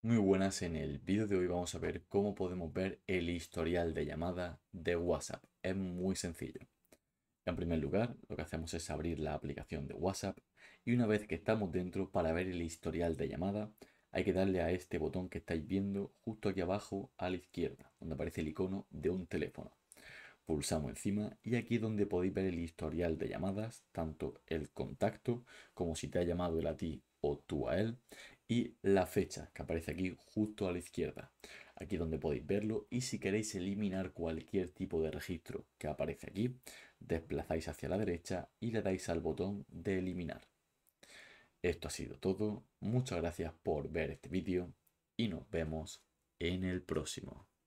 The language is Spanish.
Muy buenas, en el vídeo de hoy vamos a ver cómo podemos ver el historial de llamada de WhatsApp. Es muy sencillo. En primer lugar, lo que hacemos es abrir la aplicación de WhatsApp y una vez que estamos dentro para ver el historial de llamada, hay que darle a este botón que estáis viendo justo aquí abajo a la izquierda, donde aparece el icono de un teléfono. Pulsamos encima y aquí es donde podéis ver el historial de llamadas, tanto el contacto como si te ha llamado él a ti o tú a él y la fecha que aparece aquí justo a la izquierda. Aquí donde podéis verlo y si queréis eliminar cualquier tipo de registro que aparece aquí, desplazáis hacia la derecha y le dais al botón de eliminar. Esto ha sido todo, muchas gracias por ver este vídeo y nos vemos en el próximo.